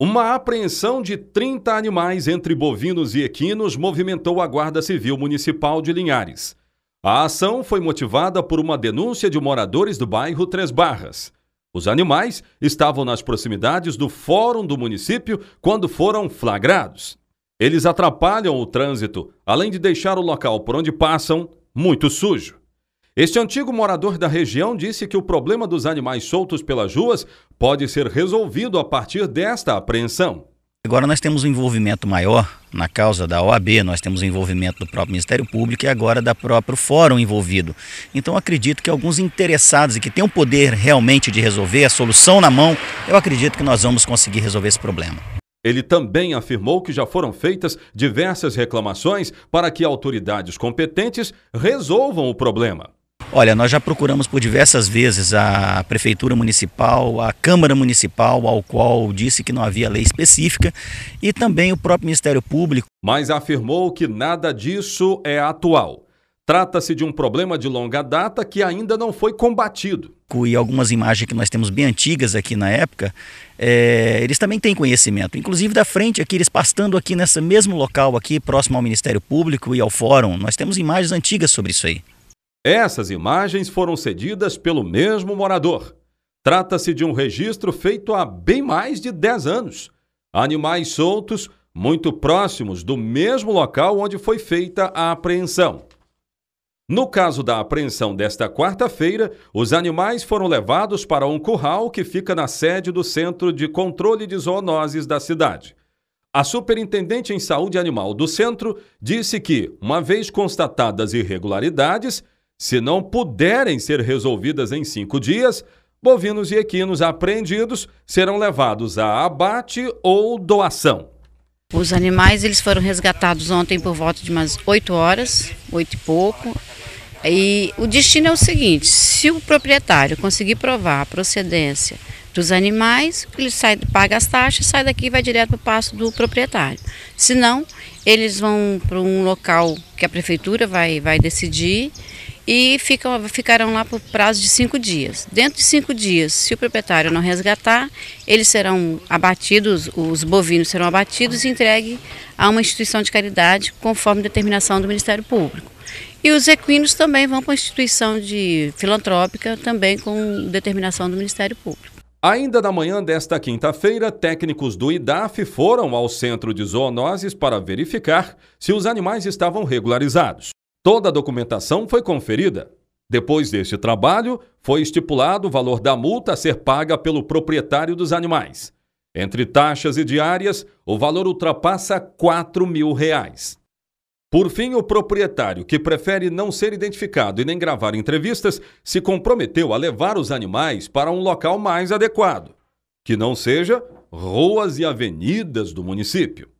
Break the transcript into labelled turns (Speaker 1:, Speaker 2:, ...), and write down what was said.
Speaker 1: Uma apreensão de 30 animais entre bovinos e equinos movimentou a Guarda Civil Municipal de Linhares. A ação foi motivada por uma denúncia de moradores do bairro Três Barras. Os animais estavam nas proximidades do fórum do município quando foram flagrados. Eles atrapalham o trânsito, além de deixar o local por onde passam muito sujo. Este antigo morador da região disse que o problema dos animais soltos pelas ruas pode ser resolvido a partir desta apreensão.
Speaker 2: Agora nós temos um envolvimento maior na causa da OAB, nós temos um envolvimento do próprio Ministério Público e agora da próprio fórum envolvido. Então acredito que alguns interessados e que têm o poder realmente de resolver a solução na mão, eu acredito que nós vamos conseguir
Speaker 1: resolver esse problema. Ele também afirmou que já foram feitas diversas reclamações para que autoridades competentes resolvam o problema.
Speaker 2: Olha, nós já procuramos por diversas vezes a Prefeitura Municipal, a Câmara Municipal, ao qual disse que não havia lei específica, e também o próprio Ministério Público.
Speaker 1: Mas afirmou que nada disso é atual. Trata-se de um problema de longa data que ainda não foi combatido.
Speaker 2: E algumas imagens que nós temos bem antigas aqui na época, é, eles também têm conhecimento. Inclusive da frente aqui, eles pastando aqui nesse mesmo local aqui, próximo ao Ministério Público e ao Fórum, nós temos imagens antigas sobre isso aí.
Speaker 1: Essas imagens foram cedidas pelo mesmo morador. Trata-se de um registro feito há bem mais de 10 anos. Animais soltos muito próximos do mesmo local onde foi feita a apreensão. No caso da apreensão desta quarta-feira, os animais foram levados para um curral que fica na sede do Centro de Controle de Zoonoses da cidade. A superintendente em saúde animal do centro disse que, uma vez constatadas irregularidades, se não puderem ser resolvidas em cinco dias, bovinos e equinos apreendidos serão levados a
Speaker 3: abate ou doação. Os animais eles foram resgatados ontem por volta de umas 8 horas, oito e pouco. E o destino é o seguinte: se o proprietário conseguir provar a procedência dos animais, ele sai, paga as taxas, sai daqui e vai direto para o passo do proprietário. Se não, eles vão para um local que a prefeitura vai, vai decidir e ficam, ficarão lá por prazo de cinco dias. Dentro de cinco dias, se o proprietário não resgatar, eles serão abatidos, os bovinos serão abatidos e entregue a uma instituição de caridade, conforme determinação do Ministério Público. E os equinos também vão para uma instituição de filantrópica, também com determinação do Ministério Público.
Speaker 1: Ainda na manhã desta quinta-feira, técnicos do IDAF foram ao centro de zoonoses para verificar se os animais estavam regularizados. Toda a documentação foi conferida. Depois deste trabalho, foi estipulado o valor da multa a ser paga pelo proprietário dos animais. Entre taxas e diárias, o valor ultrapassa R$ 4 mil. Reais. Por fim, o proprietário, que prefere não ser identificado e nem gravar entrevistas, se comprometeu a levar os animais para um local mais adequado, que não seja ruas e avenidas do município.